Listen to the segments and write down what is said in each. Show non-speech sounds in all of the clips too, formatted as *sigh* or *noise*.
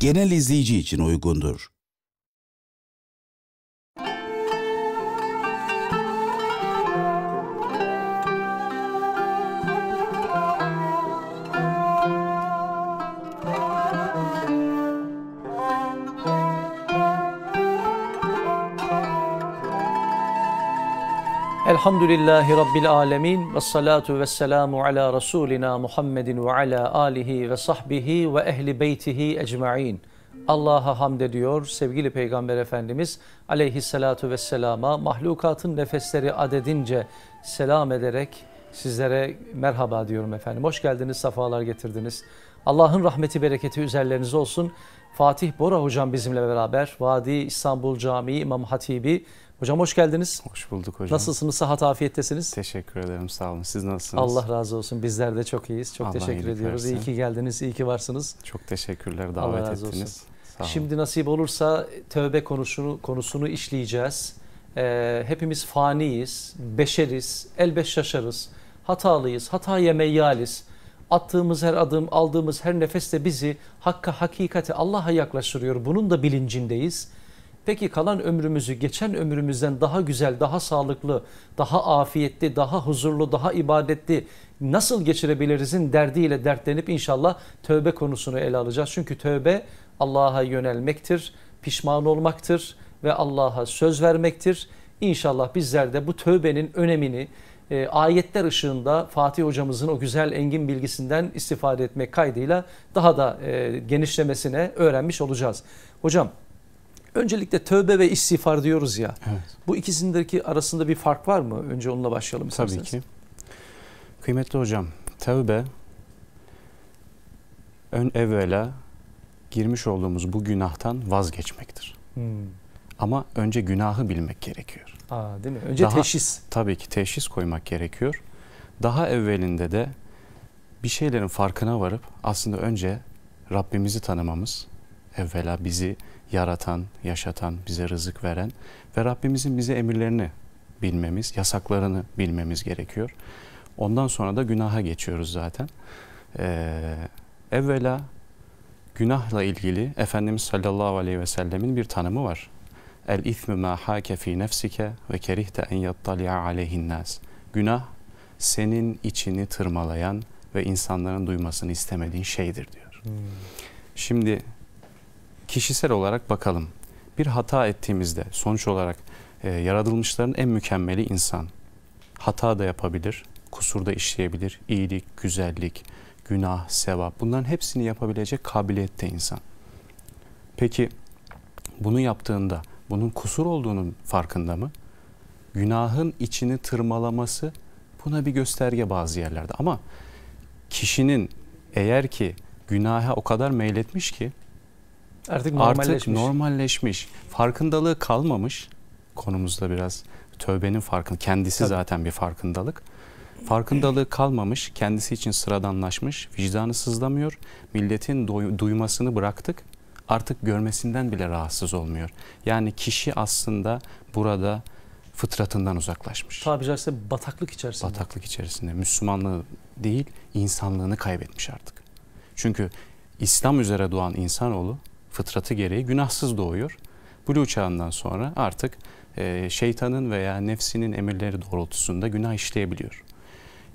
genel izleyici için uygundur. Elhamdülillahi Rabbil Alemin ve salatu ve selamu ala Resulina Muhammedin ve ala alihi ve sahbihi ve ehli beytihi ecma'in. Allah'a hamd ediyor sevgili Peygamber Efendimiz aleyhissalatu vesselama mahlukatın nefesleri adedince selam ederek sizlere merhaba diyorum efendim. Hoş geldiniz, sefalar getirdiniz. Allah'ın rahmeti, bereketi üzerlerinize olsun. Fatih Bora hocam bizimle beraber Vadi İstanbul Camii İmam Hatibi Hocam hoş geldiniz. Hoş bulduk hocam. Nasılsınız? Sıhhat afiyettesiniz. Teşekkür ederim. Sağ olun. Siz nasılsınız? Allah razı olsun. Bizler de çok iyiyiz. Çok Allah teşekkür ediyoruz. Versin. İyi ki geldiniz. iyi ki varsınız. Çok teşekkürler davet Allah razı ettiniz. Olsun. Sağ olun. Şimdi nasip olursa tövbe konusunu konusunu işleyeceğiz. Ee, hepimiz faniyiz, beşeriz, elbet şaşarız. Hatalıyız, hataya meyyaliz. Attığımız her adım, aldığımız her nefeste bizi hakka, hakikate, Allah'a yaklaştırıyor. Bunun da bilincindeyiz Peki kalan ömrümüzü geçen ömrümüzden daha güzel, daha sağlıklı, daha afiyetli, daha huzurlu, daha ibadetli nasıl geçirebilirizin derdiyle dertlenip inşallah tövbe konusunu ele alacağız. Çünkü tövbe Allah'a yönelmektir, pişman olmaktır ve Allah'a söz vermektir. İnşallah bizler de bu tövbenin önemini e, ayetler ışığında Fatih hocamızın o güzel engin bilgisinden istifade etmek kaydıyla daha da e, genişlemesine öğrenmiş olacağız. Hocam Öncelikle tövbe ve istiğfar diyoruz ya. Evet. Bu ikisindeki arasında bir fark var mı? Önce onunla başlayalım Tabii isterseniz. ki. Kıymetli hocam, tövbe ön evvela girmiş olduğumuz bu günahtan vazgeçmektir. Hmm. Ama önce günahı bilmek gerekiyor. Aa, değil mi? Önce Daha, teşhis. Tabii ki teşhis koymak gerekiyor. Daha evvelinde de bir şeylerin farkına varıp aslında önce Rabbimizi tanımamız, evvela bizi yaratan, yaşatan, bize rızık veren ve Rabbimizin bize emirlerini bilmemiz, yasaklarını bilmemiz gerekiyor. Ondan sonra da günaha geçiyoruz zaten. Ee, evvela günahla ilgili Efendimiz sallallahu aleyhi ve sellemin bir tanımı var. El ithmü ma hake fi nefsike ve kerihte en yattali'a aleyhin nas. Günah senin içini tırmalayan ve insanların duymasını istemediğin şeydir diyor. Hmm. Şimdi kişisel olarak bakalım. Bir hata ettiğimizde sonuç olarak e, yaratılmışların en mükemmeli insan. Hata da yapabilir, kusur da işleyebilir, iyilik, güzellik, günah, sevap bunların hepsini yapabilecek kabiliyette insan. Peki bunu yaptığında bunun kusur olduğunun farkında mı? Günahın içini tırmalaması buna bir gösterge bazı yerlerde ama kişinin eğer ki günaha o kadar meyletmiş ki Artık normalleşmiş. Artık normalleşmiş. Farkındalığı kalmamış konumuzda biraz. Tövbenin farkında. Kendisi Tabii. zaten bir farkındalık. Farkındalığı kalmamış, kendisi için sıradanlaşmış, vicdanı sızlamıyor. Milletin duymasını bıraktık. Artık görmesinden bile rahatsız olmuyor. Yani kişi aslında burada fıtratından uzaklaşmış. Tabii caizse bataklık içerisinde. Bataklık içerisinde. Müslümanlığı değil, insanlığını kaybetmiş artık. Çünkü İslam üzere doğan insanoğlu fıtratı gereği günahsız doğuyor. Bulu çağından sonra artık e, şeytanın veya nefsinin emirleri doğrultusunda günah işleyebiliyor.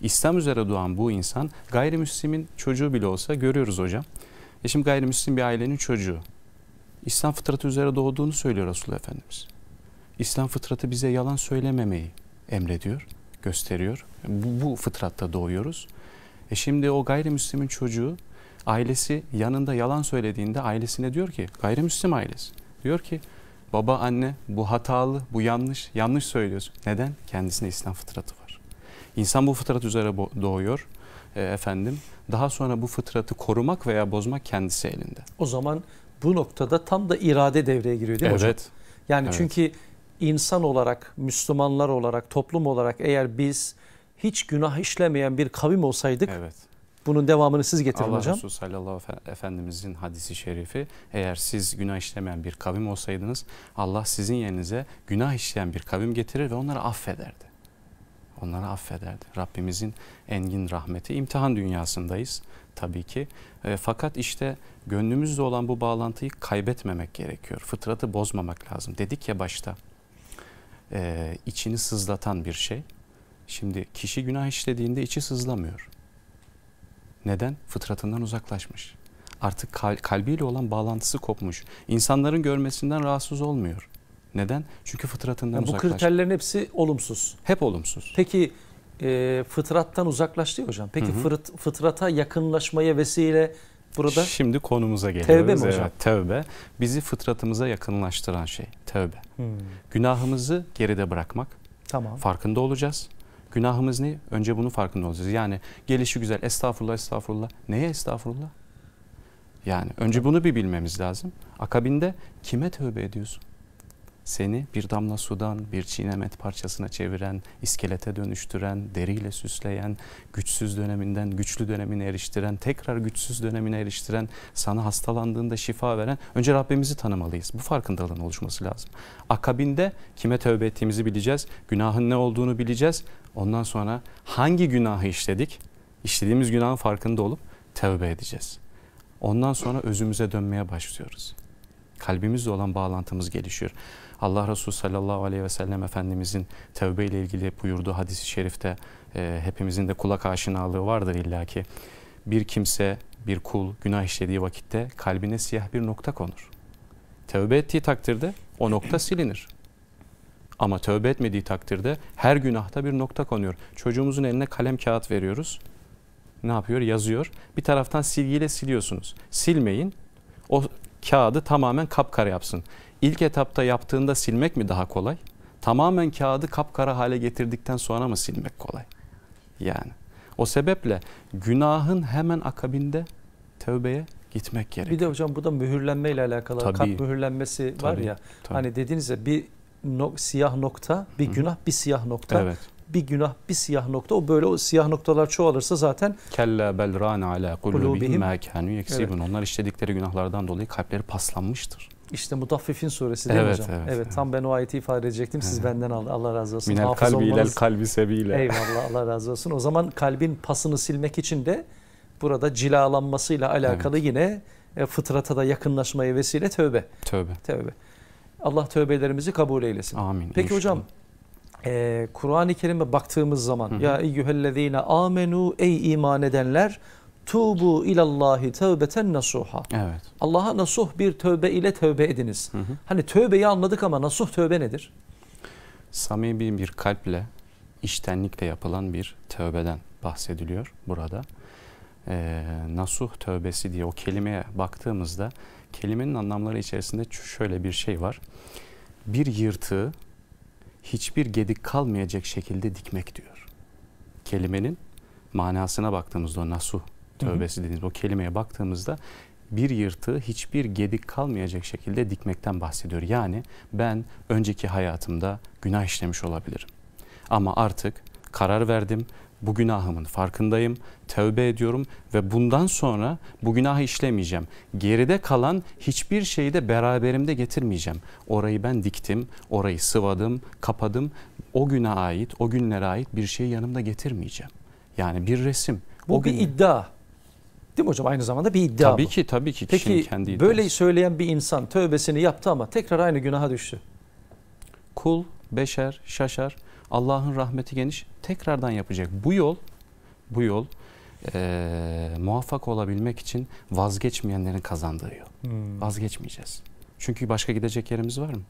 İslam üzere doğan bu insan gayrimüslimin çocuğu bile olsa görüyoruz hocam. E şimdi gayrimüslim bir ailenin çocuğu. İslam fıtratı üzere doğduğunu söylüyor Resulullah Efendimiz. İslam fıtratı bize yalan söylememeyi emrediyor, gösteriyor. Bu, bu fıtratta doğuyoruz. E şimdi o gayrimüslimin çocuğu Ailesi yanında yalan söylediğinde ailesine diyor ki gayrimüslim ailesi. Diyor ki baba anne bu hatalı, bu yanlış, yanlış söylüyorsun. Neden? kendisine İslam fıtratı var. İnsan bu fıtrat üzere doğuyor e, efendim. Daha sonra bu fıtratı korumak veya bozmak kendisi elinde. O zaman bu noktada tam da irade devreye giriyor değil mi evet. hocam? Yani evet. çünkü insan olarak, Müslümanlar olarak, toplum olarak eğer biz hiç günah işlemeyen bir kavim olsaydık evet. Bunun devamını siz getirin Allah hocam. Allah Resulü sallallahu efendimizin hadisi şerifi eğer siz günah işlemeyen bir kavim olsaydınız Allah sizin yerinize günah işleyen bir kavim getirir ve onları affederdi. Onları affederdi. Rabbimizin engin rahmeti. imtihan dünyasındayız tabii ki. E, fakat işte gönlümüzde olan bu bağlantıyı kaybetmemek gerekiyor. Fıtratı bozmamak lazım. Dedik ya başta e, içini sızlatan bir şey. Şimdi kişi günah işlediğinde içi sızlamıyor. Neden? Fıtratından uzaklaşmış. Artık kal kalbiyle olan bağlantısı kopmuş. İnsanların görmesinden rahatsız olmuyor. Neden? Çünkü fıtratından yani bu uzaklaşmış. Bu kriterlerin hepsi olumsuz. Hep olumsuz. Peki e, fıtrattan uzaklaştı ya hocam. Peki hı hı. fıtrata yakınlaşmaya vesile burada? Şimdi konumuza geliyoruz. Tevbe mi hocam? Evet, tevbe. Bizi fıtratımıza yakınlaştıran şey tevbe. Hmm. Günahımızı geride bırakmak. Tamam. Farkında olacağız. Günahımız ne? Önce bunun farkında olacağız. Yani gelişi güzel estağfurullah estağfurullah. Neye estağfurullah? Yani önce bunu bir bilmemiz lazım. Akabinde kime tövbe ediyorsun? Seni bir damla sudan bir çiğnemet parçasına çeviren, iskelete dönüştüren, deriyle süsleyen, güçsüz döneminden güçlü dönemine eriştiren, tekrar güçsüz dönemine eriştiren, sana hastalandığında şifa veren, önce Rabbimizi tanımalıyız. Bu farkındalığın oluşması lazım. Akabinde kime tövbe ettiğimizi bileceğiz, günahın ne olduğunu bileceğiz. Ondan sonra hangi günahı işledik? İşlediğimiz günahın farkında olup tevbe edeceğiz. Ondan sonra özümüze dönmeye başlıyoruz. Kalbimizle olan bağlantımız gelişiyor. Allah Resulü sallallahu aleyhi ve sellem Efendimizin tevbe ile ilgili buyurduğu hadisi şerifte e, hepimizin de kulak aşinalığı vardır illaki. Bir kimse, bir kul günah işlediği vakitte kalbine siyah bir nokta konur. Tevbe ettiği takdirde o nokta silinir. Ama tövbe etmediği takdirde her günahta bir nokta konuyor. Çocuğumuzun eline kalem kağıt veriyoruz. Ne yapıyor? Yazıyor. Bir taraftan silgiyle siliyorsunuz. Silmeyin. O kağıdı tamamen kapkara yapsın. İlk etapta yaptığında silmek mi daha kolay? Tamamen kağıdı kapkara hale getirdikten sonra mı silmek kolay? Yani o sebeple günahın hemen akabinde tövbeye gitmek gerekiyor. Bir de hocam bu da mühürlenme ile alakalı. Tabii, Kalp mühürlenmesi tabii, var ya. Tabii. Hani dediğinizde bir nok, siyah nokta, bir günah bir siyah nokta. Evet. Bir günah bir siyah nokta. O böyle o siyah noktalar çoğalırsa zaten kella bel ran ala kulubihim ma kanu yeksibun. Onlar işledikleri günahlardan dolayı kalpleri paslanmıştır. İşte Mutaffifin suresi değil evet, mi hocam? Evet, evet, Tam ben o ayeti ifade edecektim. Siz evet. benden aldı. Allah razı olsun. Minel kalbi olmanız... ilel kalbi sebiyle. Eyvallah *laughs* Allah razı olsun. O zaman kalbin pasını silmek için de burada cilalanmasıyla alakalı evet. yine e, fıtrata da yakınlaşmaya vesile tövbe. Tövbe. Tövbe. Allah tövbelerimizi kabul eylesin. Amin. Peki inşallah. hocam e, Kur'an-ı Kerim'e baktığımız zaman hı hı. ya eyyühellezine amenu ey iman edenler tubu ilallahi tevbeten nasuha. Evet. Allah'a nasuh bir tövbe ile tövbe ediniz. Hı hı. Hani tövbeyi anladık ama nasuh tövbe nedir? Samimi bir kalple, iştenlikle yapılan bir tövbeden bahsediliyor burada. Ee, nasuh tövbesi diye o kelimeye baktığımızda kelimenin anlamları içerisinde şöyle bir şey var. Bir yırtığı hiçbir gedik kalmayacak şekilde dikmek diyor. Kelimenin manasına baktığımızda o nasuh tövbesi dediğimiz o kelimeye baktığımızda bir yırtığı hiçbir gedik kalmayacak şekilde dikmekten bahsediyor. Yani ben önceki hayatımda günah işlemiş olabilirim. Ama artık karar verdim. Bu günahımın farkındayım. Tövbe ediyorum ve bundan sonra bu günahı işlemeyeceğim. Geride kalan hiçbir şeyi de beraberimde getirmeyeceğim. Orayı ben diktim, orayı sıvadım, kapadım. O güne ait, o günlere ait bir şey yanımda getirmeyeceğim. Yani bir resim. Bu o bir gün... iddia. Değil mi hocam? Aynı zamanda bir iddia Tabii bu. ki tabii ki kişinin Peki, kendi böyle söyleyen bir insan tövbesini yaptı ama tekrar aynı günaha düştü. Kul beşer şaşar Allah'ın rahmeti geniş tekrardan yapacak. Bu yol bu yol e, muvaffak olabilmek için vazgeçmeyenlerin kazandığı yol. Hmm. Vazgeçmeyeceğiz. Çünkü başka gidecek yerimiz var mı?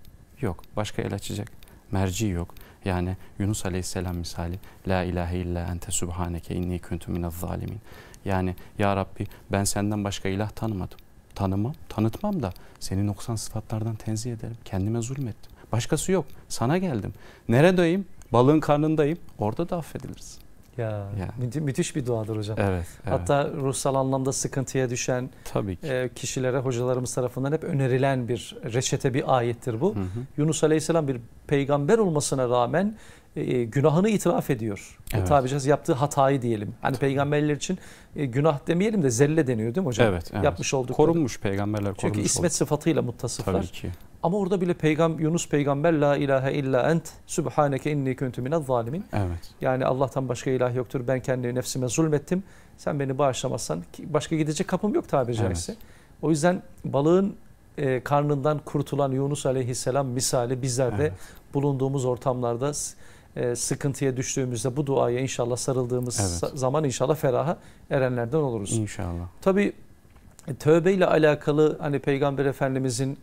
Yok. Başka el açacak merci yok. Yani Yunus Aleyhisselam misali La ilahe illa ente subhaneke inni kuntu minez zalimin. Yani ya Rabbi ben senden başka ilah tanımadım. Tanımam, tanıtmam da seni noksan sıfatlardan tenzih ederim. Kendime zulmettim. Başkası yok. Sana geldim. Neredeyim? balığın karnındayım. Orada da affediliriz. Ya, ya. Mü- müthiş bir duadır hocam. Evet, evet. Hatta ruhsal anlamda sıkıntıya düşen Tabii ki. E, kişilere hocalarımız tarafından hep önerilen bir reçete bir ayettir bu. Hı hı. Yunus Aleyhisselam bir peygamber olmasına rağmen e, e günahını itiraf ediyor. Evet. E, tabi caiz yaptığı hatayı diyelim. Hani Tabii. peygamberler için e, günah demeyelim de zelle deniyor değil mi hocam? Evet. evet. Yapmış olduk. Korunmuş peygamberler korunmuş. Çünkü ismet oldu. sıfatıyla muttasıflar. Tabii ki. Ama orada bile peygam Yunus peygamber la ilahe illa ent subhaneke inni kuntu minez zalimin. Evet. Yani Allah'tan başka ilah yoktur. Ben kendi nefsime zulmettim. Sen beni bağışlamazsan başka gidecek kapım yok tabiri evet. O yüzden balığın e, karnından kurtulan Yunus aleyhisselam misali bizlerde evet. bulunduğumuz ortamlarda e, sıkıntıya düştüğümüzde bu duaya inşallah sarıldığımız evet. zaman inşallah feraha erenlerden oluruz. İnşallah. Tabi e, tövbeyle alakalı hani Peygamber Efendimizin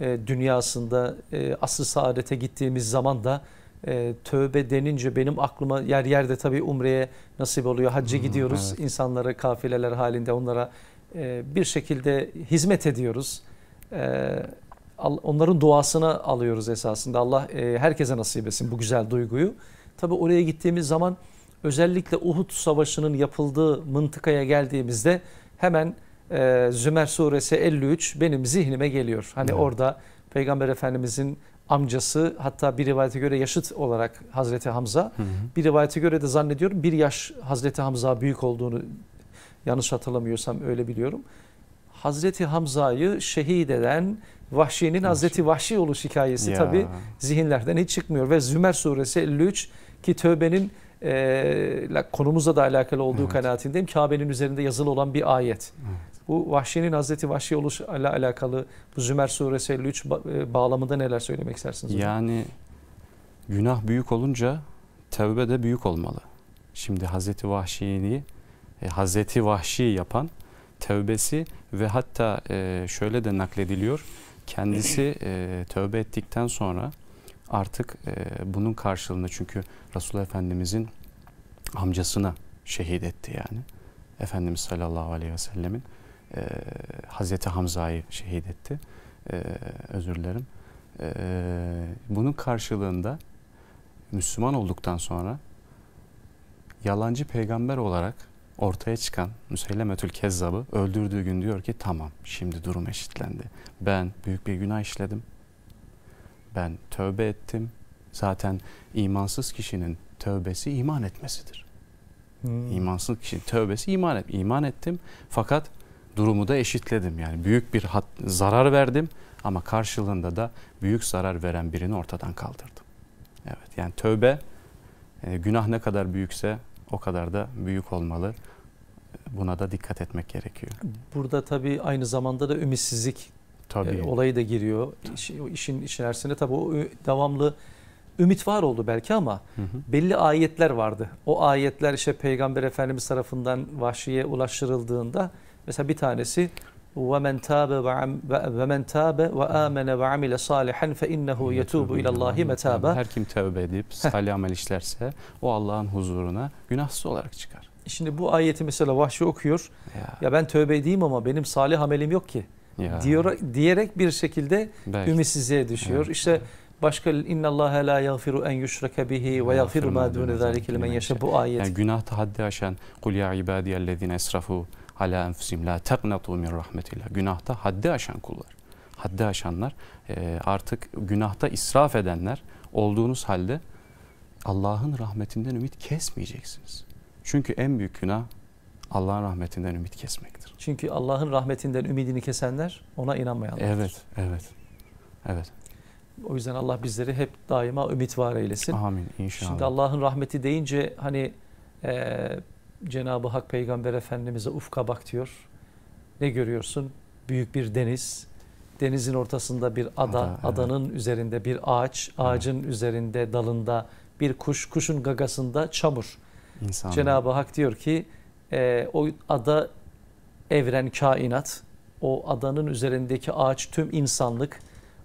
e, dünyasında e, asr saadete gittiğimiz zaman da e, tövbe denince benim aklıma yer yerde tabii umreye nasip oluyor. Hacca hmm, gidiyoruz. Evet. İnsanlara kafileler halinde onlara e, bir şekilde hizmet ediyoruz. onların duasını alıyoruz esasında. Allah herkese nasip etsin bu güzel duyguyu. Tabii oraya gittiğimiz zaman özellikle Uhud Savaşı'nın yapıldığı mıntıkaya geldiğimizde hemen e, Zümer suresi 53 benim zihnime geliyor. Hani evet. orada Peygamber Efendimizin amcası hatta bir rivayete göre yaşıt olarak Hazreti Hamza. Hı hı. Bir rivayete göre de zannediyorum bir yaş Hazreti Hamza büyük olduğunu yanlış hatırlamıyorsam öyle biliyorum. Hazreti Hamza'yı şehit eden Vahşi'nin Vahşi. Hazreti Vahşi oluş hikayesi ya. tabi zihinlerden hiç çıkmıyor. Ve Zümer suresi 53 ki tövbenin e, konumuzla da alakalı olduğu evet. kanaatindeyim. Kabe'nin üzerinde yazılı olan bir ayet. Evet. Bu Vahşi'nin Hazreti Vahşi oluşla alakalı bu Zümer suresi 53 e, bağlamında neler söylemek istersiniz? Hocam? Yani günah büyük olunca tevbe de büyük olmalı. Şimdi Hazreti Vahşi'yi e, Hazreti Vahşi yapan tevbesi ve hatta e, şöyle de naklediliyor. Kendisi e, tövbe ettikten sonra artık e, bunun karşılığında çünkü Resulullah Efendimizin amcasına şehit etti yani. Efendimiz sallallahu aleyhi ve sellemin e, Hazreti Hamza'yı şehit etti. E, özür dilerim. E, bunun karşılığında Müslüman olduktan sonra yalancı peygamber olarak ortaya çıkan Müseylemetül Kezzab'ı öldürdüğü gün diyor ki tamam şimdi durum eşitlendi. Ben büyük bir günah işledim. Ben tövbe ettim. Zaten imansız kişinin tövbesi iman etmesidir. Hmm. İmansız kişinin tövbesi iman et. İman ettim fakat durumu da eşitledim. Yani büyük bir hat, zarar verdim ama karşılığında da büyük zarar veren birini ortadan kaldırdım. Evet yani tövbe e, günah ne kadar büyükse o kadar da büyük olmalı. Buna da dikkat etmek gerekiyor. Burada tabii aynı zamanda da ümitsizlik e, tabii. olayı da giriyor. İş, işin içerisinde tabii o devamlı ümit var oldu belki ama hı hı. belli ayetler vardı. O ayetler işte Peygamber Efendimiz tarafından vahşiye ulaştırıldığında Mesela bir tanesi وَمَنْ تَابَ وَمَنْ تَابَ وَآمَنَ وَعَمِلَ صَالِحًا فَإِنَّهُ يَتُوبُ اِلَى اللّٰهِ مَتَابًا Her kim tövbe edip salih amel işlerse o Allah'ın huzuruna günahsız olarak çıkar. E şimdi bu ayeti mesela Vahşi okuyor. Ya, ya ben tövbe edeyim ama benim salih amelim yok ki. Ya. Diyor, diyerek bir şekilde Belki. ümitsizliğe düşüyor. Evet. İşte başka inna Allah la yaghfiru en yushraka bihi ve yaghfiru ma dun zalike limen yasha bu ayet. Yani günah haddi aşan kul ya ibadiyellezine israfu ala enfusim la teqnatu min rahmetillah. Günahta haddi aşan kullar. Haddi aşanlar e, artık günahta israf edenler olduğunuz halde Allah'ın rahmetinden ümit kesmeyeceksiniz. Çünkü en büyük günah Allah'ın rahmetinden ümit kesmektir. Çünkü Allah'ın rahmetinden ümidini kesenler ona inanmayanlardır. Evet, evet. Evet. O yüzden Allah bizleri hep daima ümit var eylesin. Amin inşallah. Şimdi Allah'ın rahmeti deyince hani e, Cenab-ı Hak Peygamber Efendimiz'e ufka bak diyor. Ne görüyorsun? Büyük bir deniz. Denizin ortasında bir ada, ada adanın üzerinde bir ağaç, ağacın evet. üzerinde dalında bir kuş, kuşun gagasında çamur. Cenab-ı Hak diyor ki e, o ada evren, kainat, o adanın üzerindeki ağaç tüm insanlık,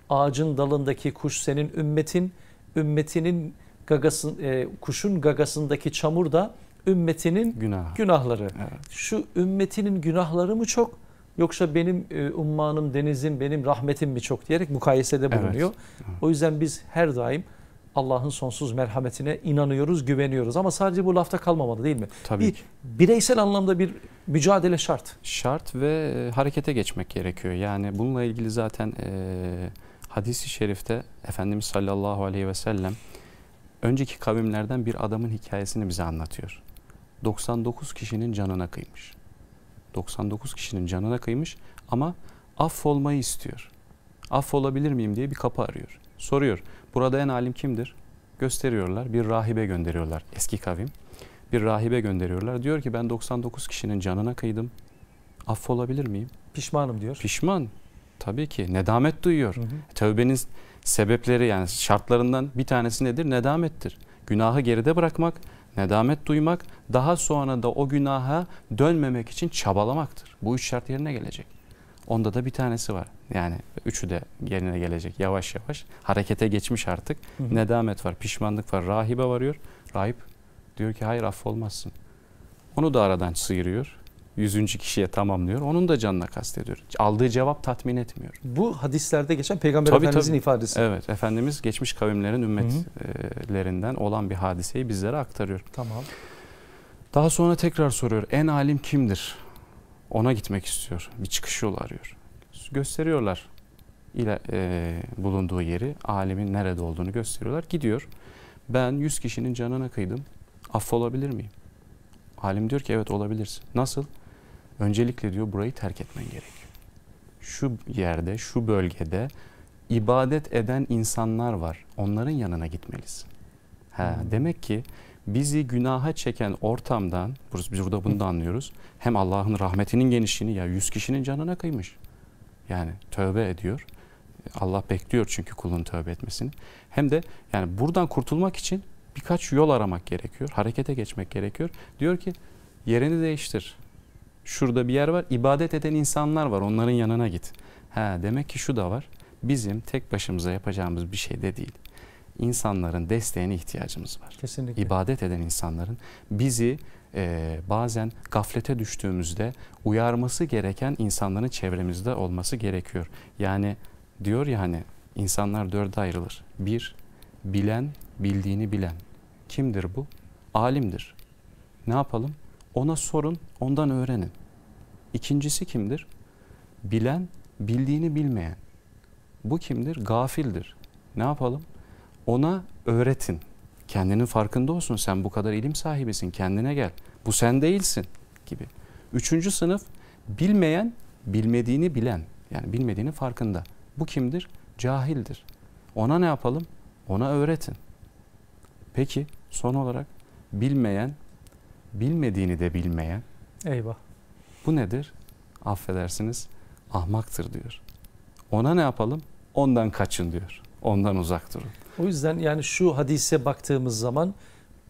ağacın dalındaki kuş senin ümmetin, ümmetinin gagasın, e, kuşun gagasındaki çamur da ümmetinin Günah. günahları. Evet. Şu ümmetinin günahları mı çok yoksa benim e, ummanım, denizim, benim rahmetim mi çok diyerek mukayesede bulunuyor. Evet. Evet. O yüzden biz her daim Allah'ın sonsuz merhametine inanıyoruz, güveniyoruz. Ama sadece bu lafta kalmamalı değil mi? Tabii bir, Bireysel anlamda bir mücadele şart. Şart ve e, harekete geçmek gerekiyor. Yani bununla ilgili zaten e, hadisi şerifte Efendimiz sallallahu aleyhi ve sellem önceki kavimlerden bir adamın hikayesini bize anlatıyor. 99 kişinin canına kıymış. 99 kişinin canına kıymış ama affolmayı istiyor. Affolabilir miyim diye bir kapı arıyor. Soruyor. Burada en alim kimdir? Gösteriyorlar. Bir rahibe gönderiyorlar. Eski kavim. Bir rahibe gönderiyorlar. Diyor ki ben 99 kişinin canına kıydım. Affolabilir miyim? Pişmanım diyor. Pişman. Tabii ki. Nedamet duyuyor. Hı hı. E, tövbenin sebepleri yani şartlarından bir tanesi nedir? Nedamettir. Günahı geride bırakmak, nedamet duymak, daha sonra da o günaha dönmemek için çabalamaktır. Bu üç şart yerine gelecek. Onda da bir tanesi var. Yani üçü de yerine gelecek yavaş yavaş. Harekete geçmiş artık. Hı hı. Nedamet var, pişmanlık var. Rahibe varıyor. Rahip diyor ki hayır affolmazsın. Onu da aradan sıyırıyor yüzüncü kişiye tamamlıyor. Onun da canına kastediyor. Aldığı cevap tatmin etmiyor. Bu hadislerde geçen Peygamber tabii, Efendimizin tabii. ifadesi. Evet. Efendimiz geçmiş kavimlerin ümmetlerinden olan bir hadiseyi bizlere aktarıyor. Tamam. Daha sonra tekrar soruyor. En alim kimdir? Ona gitmek istiyor. Bir çıkış yolu arıyor. Gösteriyorlar ile e, bulunduğu yeri, alimin nerede olduğunu gösteriyorlar. Gidiyor. Ben yüz kişinin canına kıydım. Affolabilir miyim? Alim diyor ki evet olabilirsin. Nasıl? Öncelikle diyor burayı terk etmen gerekiyor. Şu yerde, şu bölgede ibadet eden insanlar var. Onların yanına gitmelisin. Ha, Demek ki bizi günaha çeken ortamdan, biz burada bunu da anlıyoruz. Hem Allah'ın rahmetinin genişliğini ya yüz kişinin canına kıymış. Yani tövbe ediyor. Allah bekliyor çünkü kulun tövbe etmesini. Hem de yani buradan kurtulmak için birkaç yol aramak gerekiyor. Harekete geçmek gerekiyor. Diyor ki yerini değiştir. Şurada bir yer var. İbadet eden insanlar var. Onların yanına git. Ha demek ki şu da var. Bizim tek başımıza yapacağımız bir şey de değil. İnsanların desteğine ihtiyacımız var. Kesinlikle. İbadet eden insanların bizi e, bazen gaflete düştüğümüzde uyarması gereken insanların çevremizde olması gerekiyor. Yani diyor ya hani insanlar dörde ayrılır. Bir, bilen bildiğini bilen. Kimdir bu? Alimdir. Ne yapalım? Ona sorun, ondan öğrenin. İkincisi kimdir? Bilen, bildiğini bilmeyen. Bu kimdir? Gafildir. Ne yapalım? Ona öğretin. Kendinin farkında olsun. Sen bu kadar ilim sahibisin. Kendine gel. Bu sen değilsin gibi. Üçüncü sınıf bilmeyen, bilmediğini bilen. Yani bilmediğini farkında. Bu kimdir? Cahildir. Ona ne yapalım? Ona öğretin. Peki son olarak bilmeyen, bilmediğini de bilmeyen. Eyvah. Bu nedir? Affedersiniz ahmaktır diyor. Ona ne yapalım? Ondan kaçın diyor. Ondan uzak durun. O yüzden yani şu hadise baktığımız zaman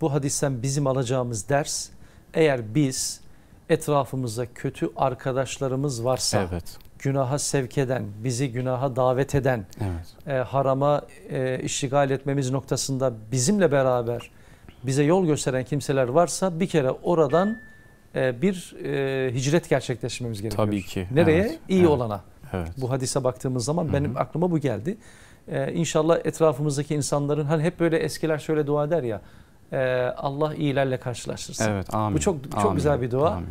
bu hadisten bizim alacağımız ders eğer biz etrafımızda kötü arkadaşlarımız varsa evet. günaha sevk eden, bizi günaha davet eden, evet. e, harama e, iştigal etmemiz noktasında bizimle beraber bize yol gösteren kimseler varsa bir kere oradan e, bir e, hicret gerçekleştirmemiz gerekiyor. Tabii ki. Nereye? Evet. İyi evet. olana. Evet. Bu hadise baktığımız zaman Hı-hı. benim aklıma bu geldi. E, inşallah etrafımızdaki insanların hani hep böyle eskiler şöyle dua eder ya. Allah iyilerle karşılaştırsın. Evet, amin. Bu çok çok amin. güzel bir dua. Amin.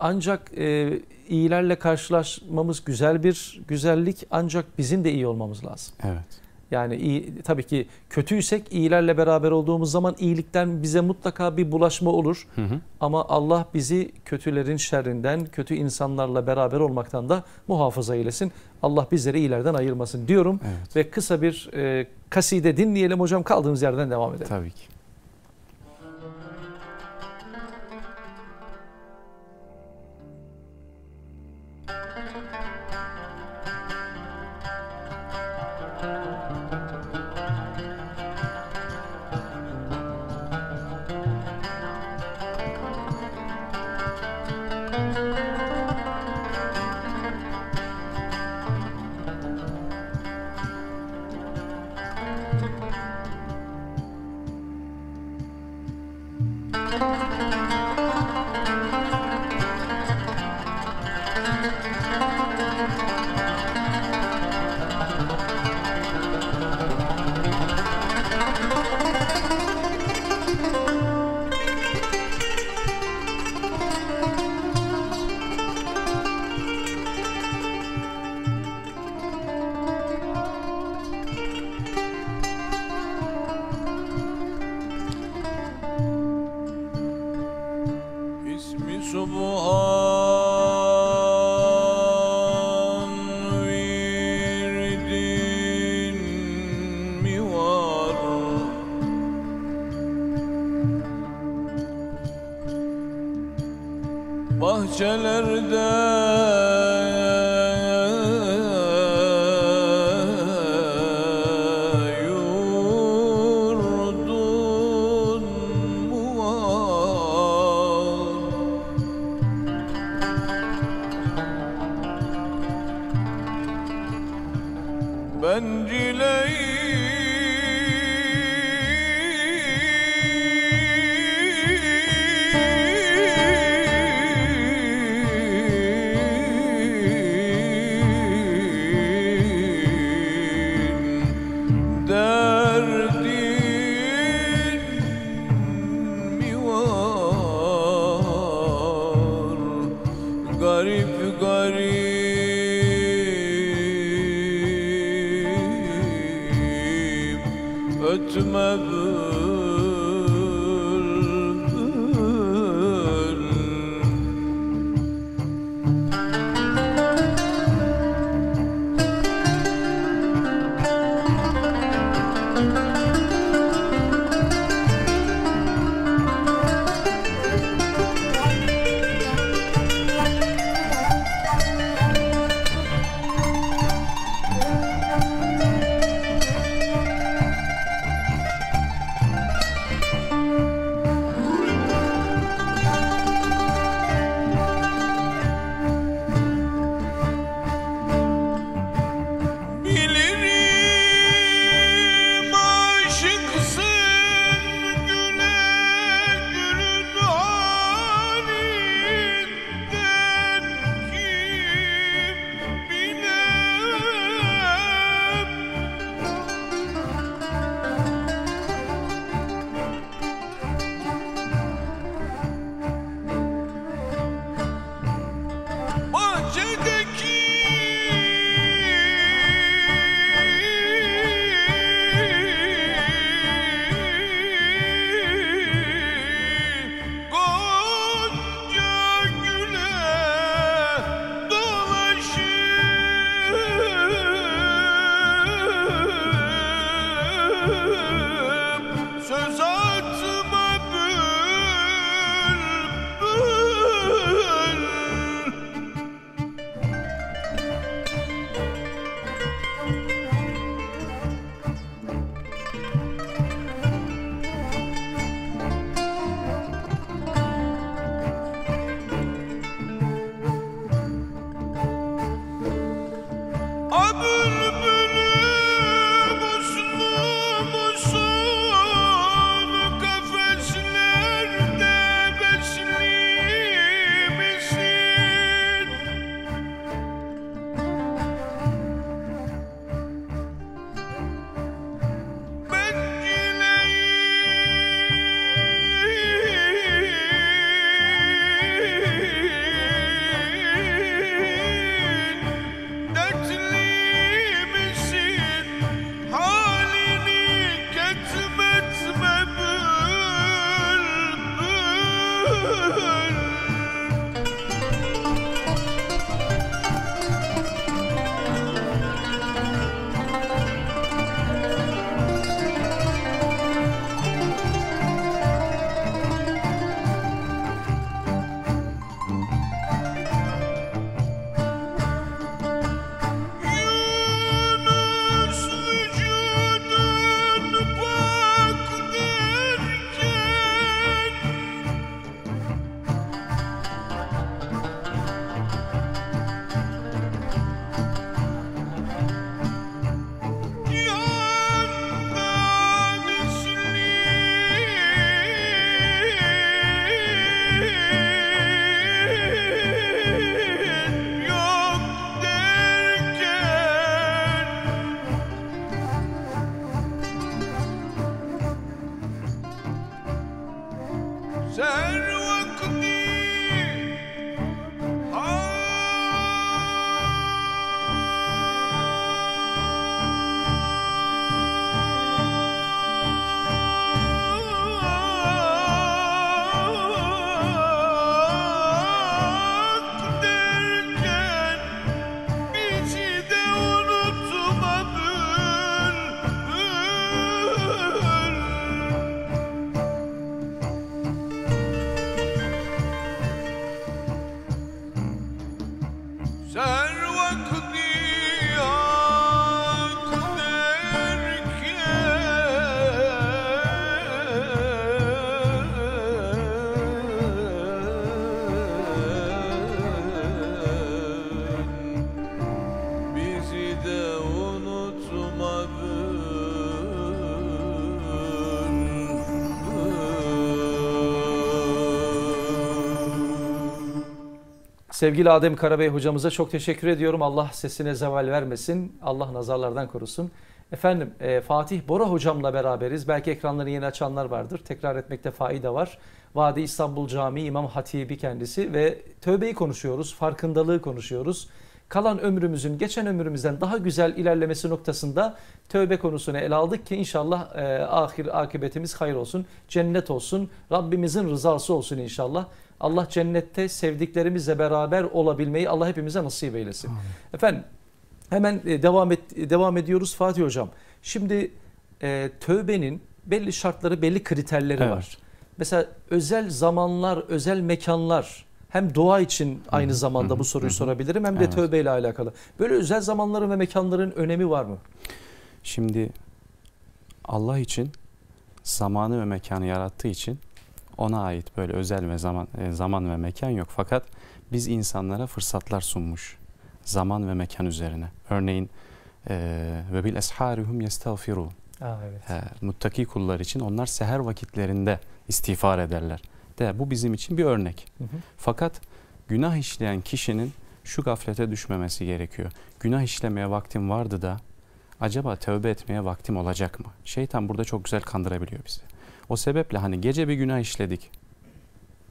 ancak e, iyilerle karşılaşmamız güzel bir güzellik ancak bizim de iyi olmamız lazım. Evet. Yani iyi, tabii ki kötüysek iyilerle beraber olduğumuz zaman iyilikten bize mutlaka bir bulaşma olur. Hı hı. Ama Allah bizi kötülerin şerrinden, kötü insanlarla beraber olmaktan da muhafaza eylesin. Allah bizleri iyilerden ayırmasın diyorum. Evet. Ve kısa bir e, kaside dinleyelim hocam kaldığımız yerden devam edelim. Tabii ki. Lord. Sevgili Adem Karabey hocamıza çok teşekkür ediyorum. Allah sesine zeval vermesin. Allah nazarlardan korusun. Efendim e, Fatih Bora hocamla beraberiz. Belki ekranları yeni açanlar vardır. Tekrar etmekte fayda var. Vadi İstanbul Camii İmam Hatibi kendisi ve tövbeyi konuşuyoruz, farkındalığı konuşuyoruz. Kalan ömrümüzün geçen ömrümüzden daha güzel ilerlemesi noktasında tövbe konusunu ele aldık ki inşallah e, ahir akıbetimiz hayır olsun, cennet olsun, Rabbimizin rızası olsun inşallah. Allah cennette sevdiklerimizle beraber olabilmeyi Allah hepimize nasip eylesin. Amin. Efendim hemen e, devam et, e, devam ediyoruz Fatih Hocam. Şimdi e, tövbenin belli şartları, belli kriterleri evet. var. Mesela özel zamanlar, özel mekanlar hem dua için aynı zamanda bu soruyu sorabilirim hem de evet. tövbeyle alakalı. Böyle özel zamanların ve mekanların önemi var mı? Şimdi Allah için zamanı ve mekanı yarattığı için ona ait böyle özel ve zaman e, zaman ve mekan yok. Fakat biz insanlara fırsatlar sunmuş zaman ve mekan üzerine. Örneğin e, ve bil esharihum yestağfirun. Muttaki kullar için onlar seher vakitlerinde istiğfar ederler. De bu bizim için bir örnek. Hı hı. Fakat günah işleyen kişinin şu gaflete düşmemesi gerekiyor. Günah işlemeye vaktim vardı da acaba tövbe etmeye vaktim olacak mı? Şeytan burada çok güzel kandırabiliyor bizi. O sebeple hani gece bir günah işledik.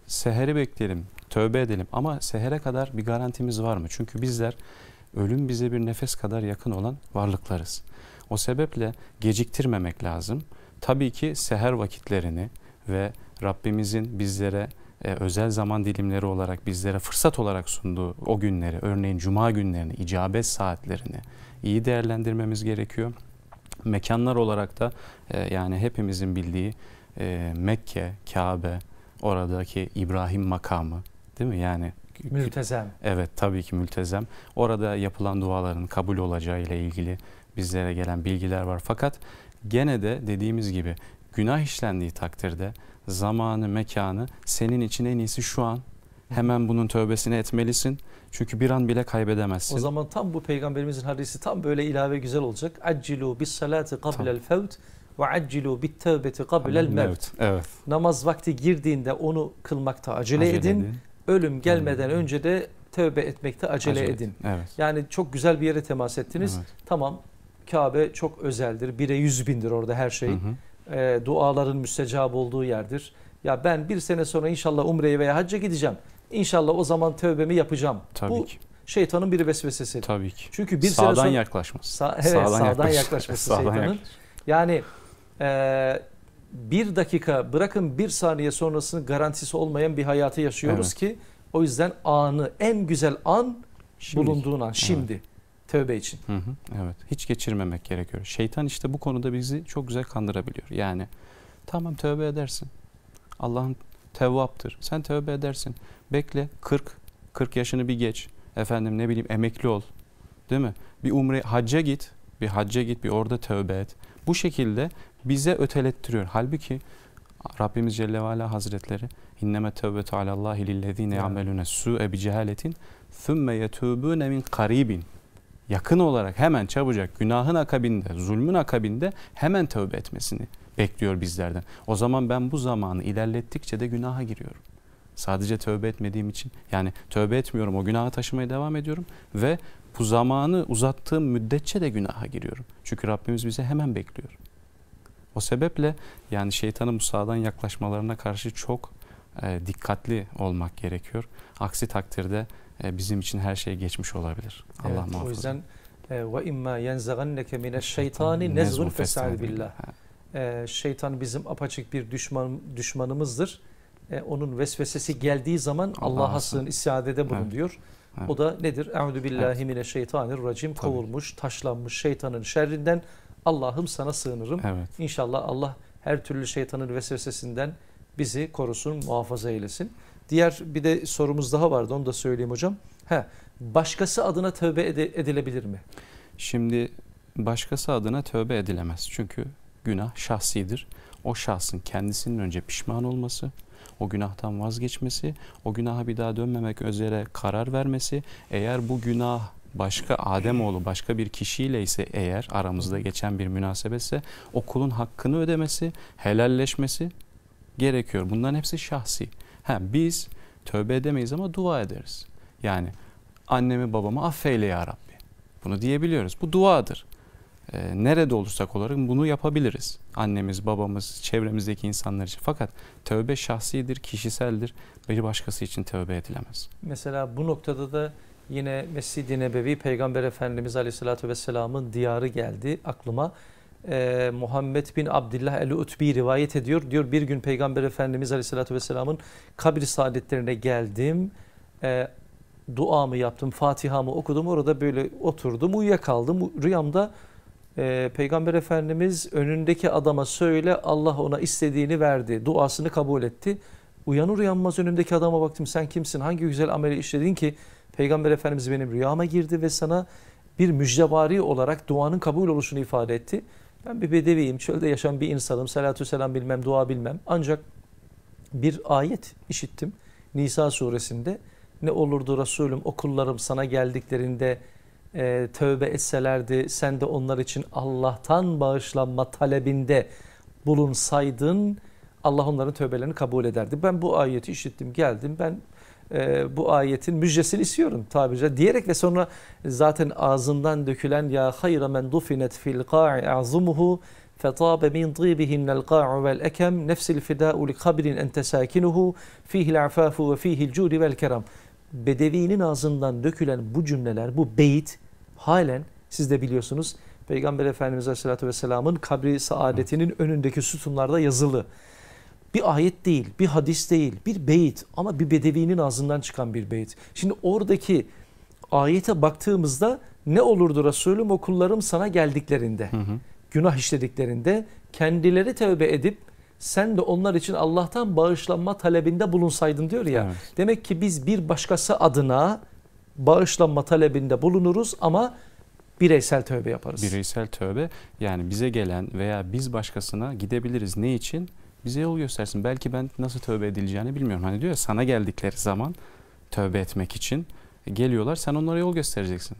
Seheri bekleyelim, tövbe edelim ama sehere kadar bir garantimiz var mı? Çünkü bizler ölüm bize bir nefes kadar yakın olan varlıklarız. O sebeple geciktirmemek lazım. Tabii ki seher vakitlerini ve Rabbimizin bizlere e, özel zaman dilimleri olarak bizlere fırsat olarak sunduğu o günleri, örneğin cuma günlerini, icabet saatlerini iyi değerlendirmemiz gerekiyor. Mekanlar olarak da e, yani hepimizin bildiği e, Mekke, Kabe, oradaki İbrahim makamı değil mi? Yani mültezem. Evet tabii ki mültezem. Orada yapılan duaların kabul olacağı ile ilgili bizlere gelen bilgiler var. Fakat gene de dediğimiz gibi günah işlendiği takdirde zamanı, mekanı senin için en iyisi şu an. Hemen bunun tövbesini etmelisin. Çünkü bir an bile kaybedemezsin. O zaman tam bu peygamberimizin hadisi tam böyle ilave güzel olacak. Accilu bis salati qabla'l fevt ve accilu bit tevbeti kabilel mevt. Evet. Namaz vakti girdiğinde onu kılmakta acele, acele edin. edin. Ölüm gelmeden evet. önce de tövbe etmekte acele, acele edin. Evet. Yani çok güzel bir yere temas ettiniz. Evet. Tamam Kabe çok özeldir. Bire yüz bindir orada her şey. Hı hı. E, duaların müstecab olduğu yerdir. Ya ben bir sene sonra inşallah Umre'ye veya hacca gideceğim. İnşallah o zaman tövbemi yapacağım. Tabii Bu, ki şeytanın bir vesvesesi. Tabii ki. Çünkü bir sağdan sene sonra yaklaşması. Sa evet, sağdan, sağdan yaklaşması, yaklaşması şeytanın. Yaklaş. Yani ee, bir dakika bırakın bir saniye sonrasını garantisi olmayan bir hayatı yaşıyoruz evet. ki o yüzden anı en güzel an şimdi. bulunduğun an şimdi. Evet. Tövbe için. Hı hı, evet hiç geçirmemek gerekiyor. Şeytan işte bu konuda bizi çok güzel kandırabiliyor. Yani tamam tövbe edersin. Allah'ın tevvaptır. Sen tövbe edersin. Bekle 40, 40 yaşını bir geç. Efendim ne bileyim emekli ol. Değil mi? Bir umre, hacca git. Bir hacca git bir orada tövbe et. Bu şekilde bize ötelettiriyor. Halbuki Rabbimiz Celle ve Ala Hazretleri inneme tevbetu alallahi lillezine amelüne su'e bi cehaletin thumme yetubune min karibin yakın olarak hemen çabucak günahın akabinde, zulmün akabinde hemen tövbe etmesini bekliyor bizlerden. O zaman ben bu zamanı ilerlettikçe de günaha giriyorum. Sadece tövbe etmediğim için yani tövbe etmiyorum o günahı taşımaya devam ediyorum ve bu zamanı uzattığım müddetçe de günaha giriyorum. Çünkü Rabbimiz bize hemen bekliyor. O sebeple yani şeytanın Musa'dan yaklaşmalarına karşı çok e, dikkatli olmak gerekiyor. Aksi takdirde e, bizim için her şey geçmiş olabilir. Evet, Allah muhafaza. O yüzden e, ve imma yenzaganneke mineşşeytani nezgun fesal billah. E, şeytan bizim apaçık bir düşman düşmanımızdır. E, onun vesvesesi geldiği zaman Allah'a sığın isyadede bulun evet. diyor. Evet. O da nedir? Eûzu billahi evet. mineşşeytanirracim. Kovulmuş, taşlanmış şeytanın şerrinden Allah'ım sana sığınırım. Evet. İnşallah Allah her türlü şeytanın vesvesesinden bizi korusun, muhafaza eylesin. Diğer bir de sorumuz daha vardı onu da söyleyeyim hocam. He, başkası adına tövbe edilebilir mi? Şimdi başkası adına tövbe edilemez. Çünkü günah şahsidir. O şahsın kendisinin önce pişman olması, o günahtan vazgeçmesi, o günaha bir daha dönmemek üzere karar vermesi, eğer bu günah başka Ademoğlu başka bir kişiyle ise eğer aramızda geçen bir münasebetse o kulun hakkını ödemesi, helalleşmesi gerekiyor. Bunların hepsi şahsi. Ha, biz tövbe edemeyiz ama dua ederiz. Yani annemi babamı affeyle ya Rabbi. Bunu diyebiliyoruz. Bu duadır. Ee, nerede olursak olalım bunu yapabiliriz. Annemiz, babamız, çevremizdeki insanlar için. Fakat tövbe şahsidir, kişiseldir. Bir başkası için tövbe edilemez. Mesela bu noktada da Yine Mescid-i Nebevi Peygamber Efendimiz Aleyhisselatü Vesselam'ın diyarı geldi aklıma. Ee, Muhammed bin Abdullah el-Utbi rivayet ediyor. Diyor bir gün Peygamber Efendimiz Aleyhisselatü Vesselam'ın kabir saadetlerine geldim. Ee, duamı yaptım, Fatiha'mı okudum. Orada böyle oturdum, uyuyakaldım. Rüyamda e, Peygamber Efendimiz önündeki adama söyle Allah ona istediğini verdi. Duasını kabul etti. Uyanır uyanmaz önümdeki adama baktım sen kimsin hangi güzel ameli işledin ki Peygamber Efendimiz benim rüyama girdi ve sana bir müjdevari olarak duanın kabul oluşunu ifade etti. Ben bir bedeviyim, çölde yaşayan bir insanım, salatü selam bilmem, dua bilmem. Ancak bir ayet işittim Nisa suresinde. Ne olurdu Resulüm okullarım sana geldiklerinde e, tövbe etselerdi sen de onlar için Allah'tan bağışlanma talebinde bulunsaydın Allah onların tövbelerini kabul ederdi. Ben bu ayeti işittim geldim ben e, bu ayetin müjdesini istiyorum tabirce diyerek ve sonra zaten ağzından dökülen ya hayra men dufinet fil qa'i azumuhu fetabe min tibihinne el qa'u vel ekem nefsil fida'u li kabrin ente fihi fihil afafu ve fihil cudi vel kerem. Bedevinin ağzından dökülen bu cümleler, bu beyit halen siz de biliyorsunuz Peygamber Efendimiz Aleyhisselatü Vesselam'ın kabri saadetinin önündeki sütunlarda yazılı bir ayet değil, bir hadis değil, bir beyit ama bir bedevinin ağzından çıkan bir beyit. Şimdi oradaki ayete baktığımızda ne olurdu Resulüm o kullarım sana geldiklerinde, hı hı. günah işlediklerinde kendileri tevbe edip sen de onlar için Allah'tan bağışlanma talebinde bulunsaydın diyor ya. Evet. Demek ki biz bir başkası adına bağışlanma talebinde bulunuruz ama bireysel tövbe yaparız. Bireysel tövbe yani bize gelen veya biz başkasına gidebiliriz. Ne için? bize yol göstersin. Belki ben nasıl tövbe edileceğini bilmiyorum. Hani diyor ya sana geldikleri zaman tövbe etmek için geliyorlar. Sen onlara yol göstereceksin.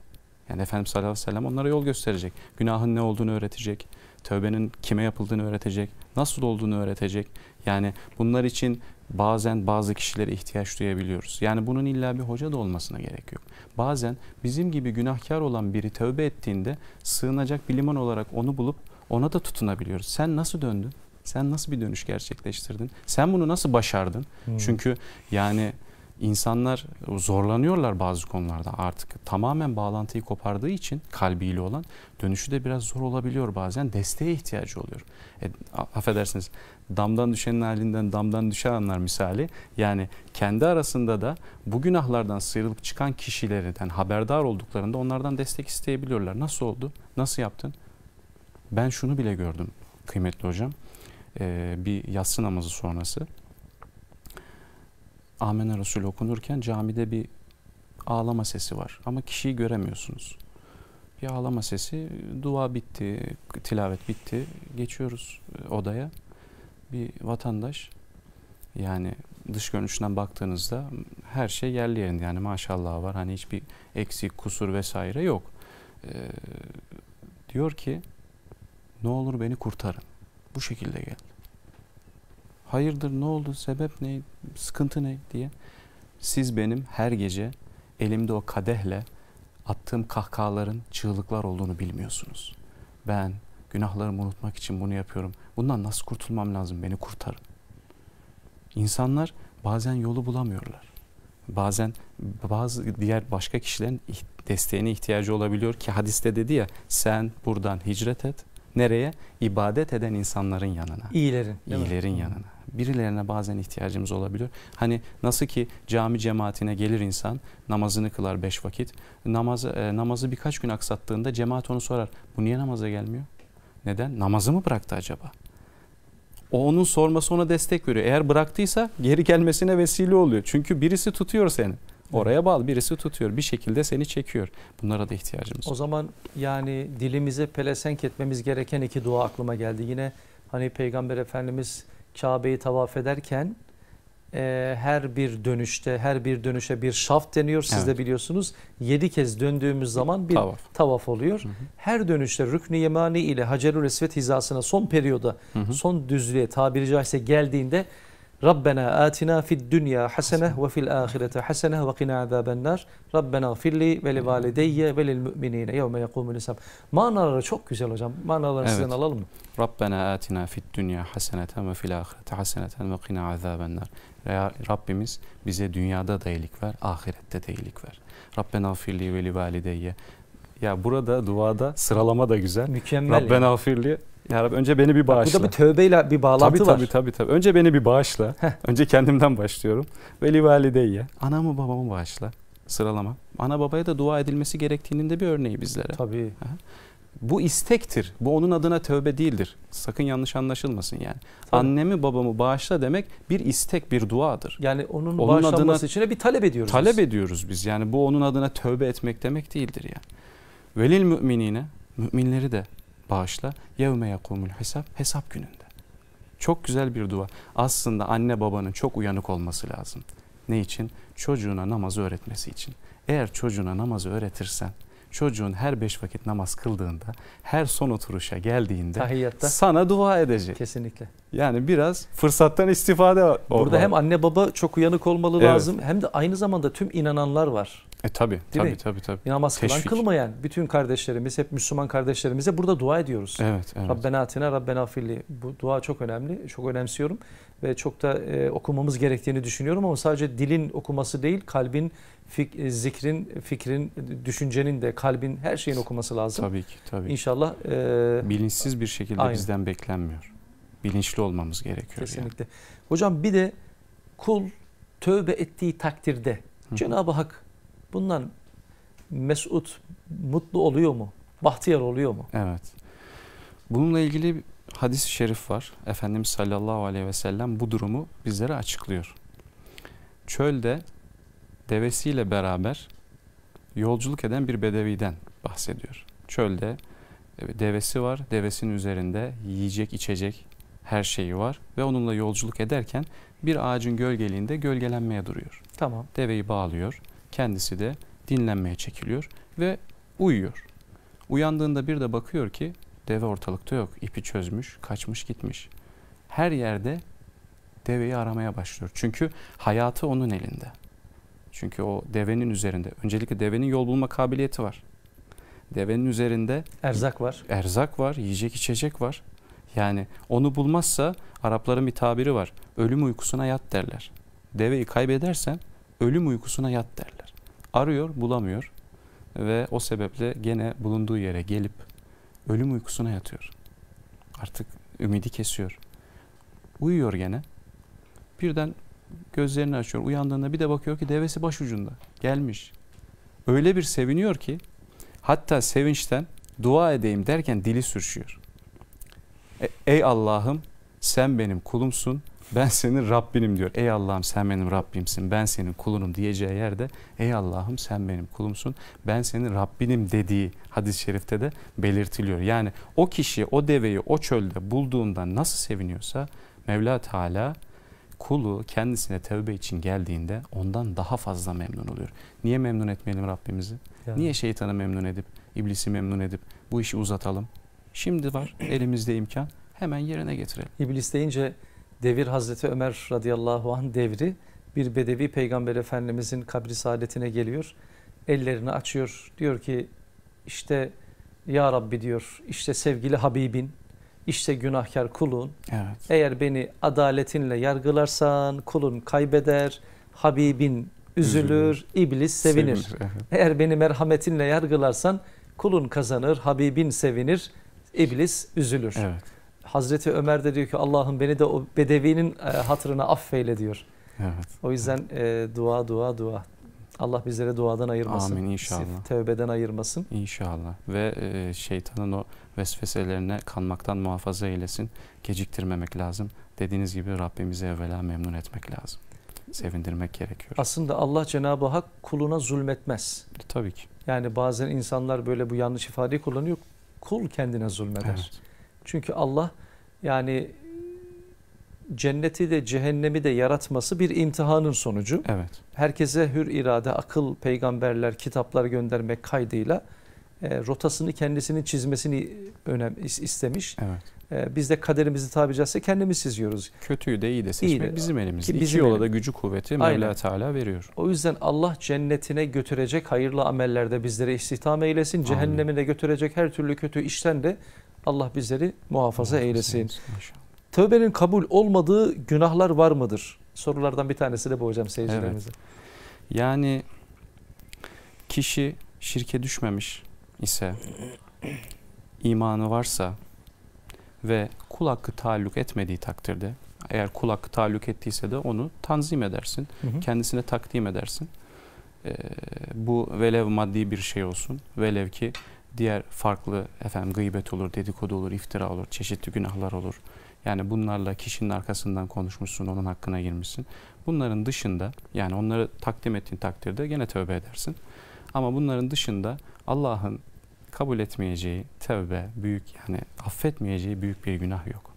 Yani Efendimiz sallallahu aleyhi ve sellem onlara yol gösterecek. Günahın ne olduğunu öğretecek. Tövbenin kime yapıldığını öğretecek. Nasıl olduğunu öğretecek. Yani bunlar için bazen bazı kişilere ihtiyaç duyabiliyoruz. Yani bunun illa bir hoca da olmasına gerek yok. Bazen bizim gibi günahkar olan biri tövbe ettiğinde sığınacak bir liman olarak onu bulup ona da tutunabiliyoruz. Sen nasıl döndün? Sen nasıl bir dönüş gerçekleştirdin? Sen bunu nasıl başardın? Hmm. Çünkü yani insanlar zorlanıyorlar bazı konularda artık tamamen bağlantıyı kopardığı için kalbiyle olan dönüşü de biraz zor olabiliyor bazen desteğe ihtiyacı oluyor. E, affedersiniz damdan düşenin halinden damdan düşen anlar misali yani kendi arasında da bu günahlardan sıyrılıp çıkan kişilerden haberdar olduklarında onlardan destek isteyebiliyorlar. Nasıl oldu? Nasıl yaptın? Ben şunu bile gördüm kıymetli hocam e, bir yatsı namazı sonrası Amenna Resul okunurken camide bir ağlama sesi var ama kişiyi göremiyorsunuz. Bir ağlama sesi, dua bitti, tilavet bitti. Geçiyoruz e, odaya. Bir vatandaş yani dış görünüşünden baktığınızda her şey yerli yerinde yani maşallah var. Hani hiçbir eksik, kusur vesaire yok. Ee, diyor ki ne olur beni kurtarın bu şekilde geldi. Hayırdır ne oldu sebep ne sıkıntı ne diye. Siz benim her gece elimde o kadehle attığım kahkahaların çığlıklar olduğunu bilmiyorsunuz. Ben günahlarımı unutmak için bunu yapıyorum. Bundan nasıl kurtulmam lazım beni kurtarın. İnsanlar bazen yolu bulamıyorlar. Bazen bazı diğer başka kişilerin desteğine ihtiyacı olabiliyor ki hadiste dedi ya sen buradan hicret et Nereye? İbadet eden insanların yanına. İyilerin. İyilerin mi? yanına. Birilerine bazen ihtiyacımız olabilir. Hani nasıl ki cami cemaatine gelir insan namazını kılar beş vakit. Namaz, e, namazı birkaç gün aksattığında cemaat onu sorar. Bu niye namaza gelmiyor? Neden? Namazı mı bıraktı acaba? O onun sorması ona destek veriyor. Eğer bıraktıysa geri gelmesine vesile oluyor. Çünkü birisi tutuyor seni. Oraya bağlı birisi tutuyor bir şekilde seni çekiyor. Bunlara da ihtiyacımız var. O zaman yani dilimize pelesenk etmemiz gereken iki dua aklıma geldi. Yine hani Peygamber Efendimiz Kabe'yi tavaf ederken e, her bir dönüşte, her bir dönüşe bir şaft deniyor. Siz evet. de biliyorsunuz yedi kez döndüğümüz zaman bir tavaf, tavaf oluyor. Hı hı. Her dönüşte Rükn-i Yemani ile Hacerül Esved hizasına son periyoda, hı hı. son düzlüğe tabiri caizse geldiğinde Rabbena atina fid dünya hasene ve fil ahirete hasene ve qina azabennar. Rabbena firli ve li valideyye ve lil müminine yevme yekumul hesab. Manaları çok güzel hocam. Manalarını evet. sizden alalım mı? Rabbena atina fid dünya haseneten ve fil ahirete haseneten ve qina Rabbimiz bize dünyada da iyilik ver, ahirette de iyilik ver. Rabbena firli ve li valideyye. Ya burada duada sıralama da güzel. Mükemmel. Rabbena yani. Ya Rabbi önce beni bir bağışla. Bu da bir tövbeyle bir bağlantı tabii, var. Tabii tabii tabii. Önce beni bir bağışla. Heh. Önce kendimden başlıyorum. Veli valideyye. Anamı babamı bağışla. Sıralama. Ana babaya da dua edilmesi gerektiğinin de bir örneği bizlere. Tabii. Aha. Bu istektir. Bu onun adına tövbe değildir. Sakın yanlış anlaşılmasın yani. Tabii. Annemi babamı bağışla demek bir istek, bir duadır. Yani onun, onun bağışlanması adına, için bir talep ediyoruz. Talep biz. ediyoruz biz. Yani bu onun adına tövbe etmek demek değildir yani. Velil müminine, müminleri de bağışla. Yevme yakumul hesap, hesap gününde. Çok güzel bir dua. Aslında anne babanın çok uyanık olması lazım. Ne için? Çocuğuna namazı öğretmesi için. Eğer çocuğuna namazı öğretirsen, çocuğun her beş vakit namaz kıldığında, her son oturuşa geldiğinde Tahiyyatta. sana dua edecek. Kesinlikle. Yani biraz fırsattan istifade var. Burada hem anne baba çok uyanık olmalı evet. lazım hem de aynı zamanda tüm inananlar var. E tabi tabi tabi tabi. Namaz kılan kılmayan bütün kardeşlerimiz hep Müslüman kardeşlerimize burada dua ediyoruz. Evet, evet. Rabbena atina Rabbena filli. Bu dua çok önemli. Çok önemsiyorum ve çok da e, okumamız gerektiğini düşünüyorum ama sadece dilin okuması değil kalbin fik, e, zikrin, fikrin, düşüncenin de kalbin her şeyin okuması lazım. Tabii ki tabii. İnşallah e, bilinçsiz bir şekilde aynen. bizden beklenmiyor. Bilinçli olmamız gerekiyor. Kesinlikle. Yani. Hocam bir de kul tövbe ettiği takdirde Cenab-ı Hak Bundan mesut, mutlu oluyor mu? Bahtiyar oluyor mu? Evet. Bununla ilgili hadis-i şerif var. Efendimiz sallallahu aleyhi ve sellem bu durumu bizlere açıklıyor. Çölde devesiyle beraber yolculuk eden bir bedeviden bahsediyor. Çölde e, devesi var. Devesinin üzerinde yiyecek, içecek her şeyi var ve onunla yolculuk ederken bir ağacın gölgeliğinde gölgelenmeye duruyor. Tamam. Deveyi bağlıyor kendisi de dinlenmeye çekiliyor ve uyuyor. Uyandığında bir de bakıyor ki deve ortalıkta yok. İpi çözmüş, kaçmış gitmiş. Her yerde deveyi aramaya başlıyor. Çünkü hayatı onun elinde. Çünkü o devenin üzerinde. Öncelikle devenin yol bulma kabiliyeti var. Devenin üzerinde erzak var. Erzak var, yiyecek içecek var. Yani onu bulmazsa Arapların bir tabiri var. Ölüm uykusuna yat derler. Deveyi kaybedersen ölüm uykusuna yat derler. Arıyor, bulamıyor ve o sebeple gene bulunduğu yere gelip ölüm uykusuna yatıyor. Artık ümidi kesiyor. Uyuyor gene. Birden gözlerini açıyor. Uyandığında bir de bakıyor ki devesi başucunda gelmiş. Öyle bir seviniyor ki hatta sevinçten dua edeyim derken dili sürçüyor. E, ey Allah'ım sen benim kulumsun ben senin Rabbinim diyor. Ey Allah'ım sen benim Rabbimsin, ben senin kulunum diyeceği yerde ey Allah'ım sen benim kulumsun, ben senin Rabbinim dediği hadis-i şerifte de belirtiliyor. Yani o kişi o deveyi o çölde bulduğunda nasıl seviniyorsa Mevla Teala kulu kendisine tevbe için geldiğinde ondan daha fazla memnun oluyor. Niye memnun etmeyelim Rabbimizi? Yani. Niye şeytanı memnun edip, iblisi memnun edip bu işi uzatalım? Şimdi var elimizde imkan hemen yerine getirelim. İblis deyince devir Hazreti Ömer radıyallahu an devri bir bedevi peygamber efendimizin kabri saadetine geliyor. Ellerini açıyor diyor ki işte ya Rabbi diyor işte sevgili Habibin işte günahkar kulun evet. eğer beni adaletinle yargılarsan kulun kaybeder Habibin üzülür, üzülür. iblis sevinir. sevinir evet. Eğer beni merhametinle yargılarsan kulun kazanır Habibin sevinir iblis üzülür. Evet. Hazreti Ömer de diyor ki Allah'ım beni de o bedevinin e, hatırına affeyle diyor. Evet. O yüzden e, dua dua dua. Allah bizlere duadan ayırmasın. Amin inşallah. Tevbeden ayırmasın. İnşallah. Ve e, şeytanın o vesveselerine kanmaktan muhafaza eylesin. Geciktirmemek lazım. Dediğiniz gibi Rabbimizi evvela memnun etmek lazım. Sevindirmek gerekiyor. Aslında Allah Cenab-ı Hak kuluna zulmetmez. E, tabii ki. Yani bazen insanlar böyle bu yanlış ifadeyi kullanıyor. Kul kendine zulmeder. Evet. Çünkü Allah yani cenneti de cehennemi de yaratması bir imtihanın sonucu. Evet. Herkese hür irade, akıl, peygamberler, kitaplar göndermek kaydıyla e, rotasını kendisinin çizmesini önem istemiş. Evet. E, biz de kaderimizi tabi caizse kendimiz çiziyoruz. Kötüyü de iyi de seçmek iyi de, bizim elimizde. Ki bizim İki yola da gücü kuvveti Mevla Teala veriyor. O yüzden Allah cennetine götürecek hayırlı amellerde bizlere istihdam eylesin. Cehennemine götürecek her türlü kötü işten de Allah bizleri muhafaza eylesin. Tövbenin kabul olmadığı günahlar var mıdır? Sorulardan bir tanesi de bu hocam seyircilerimize. Evet. Yani kişi şirke düşmemiş ise, imanı varsa ve kul hakkı taalluk etmediği takdirde, eğer kul hakkı taalluk ettiyse de onu tanzim edersin, hı hı. kendisine takdim edersin. Ee, bu velev maddi bir şey olsun, velev ki diğer farklı efendim gıybet olur, dedikodu olur, iftira olur, çeşitli günahlar olur. Yani bunlarla kişinin arkasından konuşmuşsun, onun hakkına girmişsin. Bunların dışında yani onları takdim ettiğin takdirde gene tövbe edersin. Ama bunların dışında Allah'ın kabul etmeyeceği tövbe büyük yani affetmeyeceği büyük bir günah yok.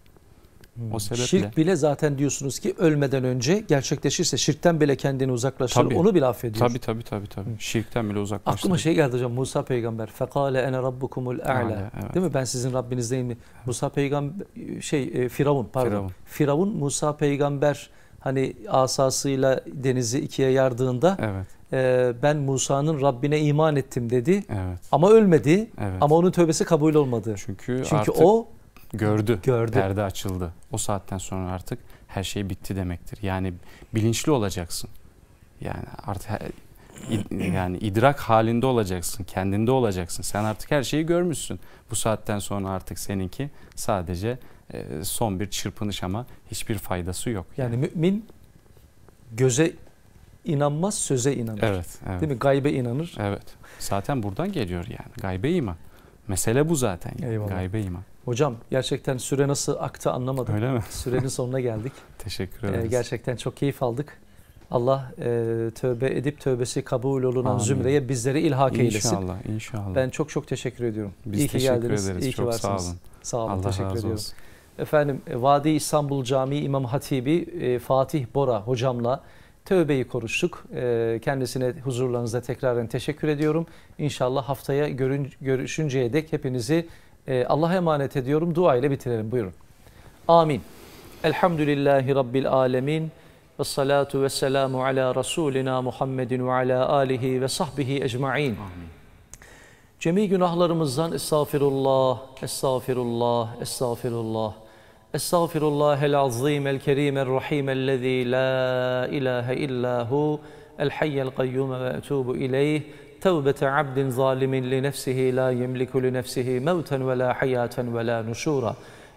O hmm. sebeple. Şirk bile zaten diyorsunuz ki ölmeden önce gerçekleşirse şirkten bile kendini uzaklaştır. Tabii. Onu bile affediyor. Tabii tabii tabii. tabii. Hı. Şirkten bile uzaklaştır. Aklıma şey geldi hocam Musa peygamber. Fekale ene rabbukumul a'la. Evet. Değil mi? Ben sizin Rabbiniz değil mi? Musa peygamber şey e, Firavun pardon. Firavun, Firavun Musa peygamber hani asasıyla denizi ikiye yardığında evet. e, ben Musa'nın Rabbine iman ettim dedi. Evet. Ama ölmedi. Evet. Ama onun tövbesi kabul olmadı. Çünkü, Çünkü artık o gördü, gördü, perde açıldı. O saatten sonra artık her şey bitti demektir. Yani bilinçli olacaksın. Yani artık yani idrak halinde olacaksın, kendinde olacaksın. Sen artık her şeyi görmüşsün. Bu saatten sonra artık seninki sadece e, son bir çırpınış ama hiçbir faydası yok. Yani, yani mümin göze inanmaz, söze inanır. Evet, evet. Değil mi? Gaybe inanır. Evet. Zaten buradan geliyor yani. Gaybe iman. Mesele bu zaten. Eyvallah. Gaybe iman. Hocam gerçekten süre nasıl aktı anlamadım. Öyle mi? Sürenin sonuna geldik. *laughs* Teşekkür ederiz. Ee, gerçekten çok keyif aldık. Allah e, tövbe edip tövbesi kabul olunan Amin. zümreye bizleri ilhak inşallah, eylesin. İnşallah, inşallah. Ben çok çok teşekkür ediyorum. Biz İyi ki geldiniz. ederiz. İyi çok ki varsınız. Sağ olun. Sağ olun. Allah teşekkür razı ediyorum. Olsun. Efendim Vadi İstanbul Camii İmam Hatibi e, Fatih Bora hocamla Tövbeyi konuştuk. Ee, kendisine huzurlarınızda tekrardan teşekkür ediyorum. İnşallah haftaya görün, görüşünceye dek hepinizi e, Allah'a emanet ediyorum. Dua ile bitirelim. Buyurun. Amin. Elhamdülillahi Rabbil alemin. Ve salatu ve selamu ala Resulina Muhammedin ve ala alihi ve sahbihi ecma'in. Amin. Cemi günahlarımızdan estağfirullah, estağfirullah, estağfirullah. استغفر الله العظيم الكريم الرحيم الذي لا اله الا هو الحي القيوم واتوب اليه توبه عبد ظالم لنفسه لا يملك لنفسه موتا ولا حياه ولا نشورا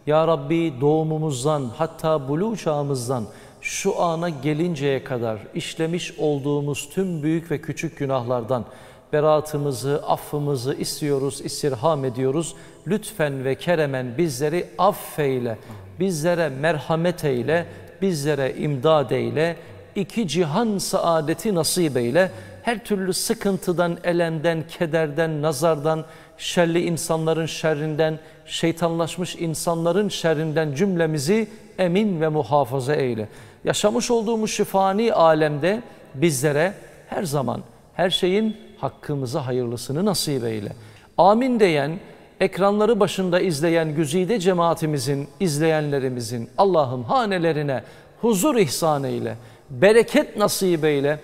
Ya Rabbi doğumumuzdan hatta bulu çağımızdan şu ana gelinceye kadar işlemiş olduğumuz tüm büyük ve küçük günahlardan beraatımızı, affımızı istiyoruz, istirham ediyoruz. Lütfen ve keremen bizleri affeyle, bizlere merhamet eyle, bizlere imdad eyle, iki cihan saadeti nasip eyle. Her türlü sıkıntıdan, elemden, kederden, nazardan, şerli insanların şerrinden, şeytanlaşmış insanların şerrinden cümlemizi emin ve muhafaza eyle. Yaşamış olduğumuz şifani alemde bizlere her zaman her şeyin hakkımıza hayırlısını nasip eyle. Amin diyen, ekranları başında izleyen güzide cemaatimizin, izleyenlerimizin Allah'ım hanelerine huzur ihsan eyle, bereket nasip eyle,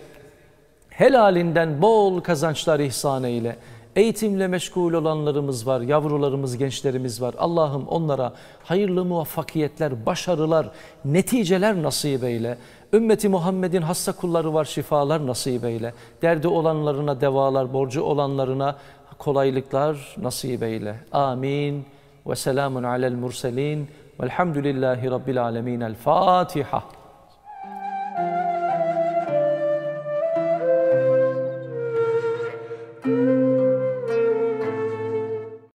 helalinden bol kazançlar ihsan eyle. Eğitimle meşgul olanlarımız var, yavrularımız, gençlerimiz var. Allah'ım onlara hayırlı muvaffakiyetler, başarılar, neticeler nasip eyle. Ümmeti Muhammed'in hassa kulları var şifalar nasip eyle. Derdi olanlarına devalar, borcu olanlarına kolaylıklar nasip eyle. Amin. Ve selamun alel murselin. Velhamdülillahi Rabbil alemin. El Fatiha.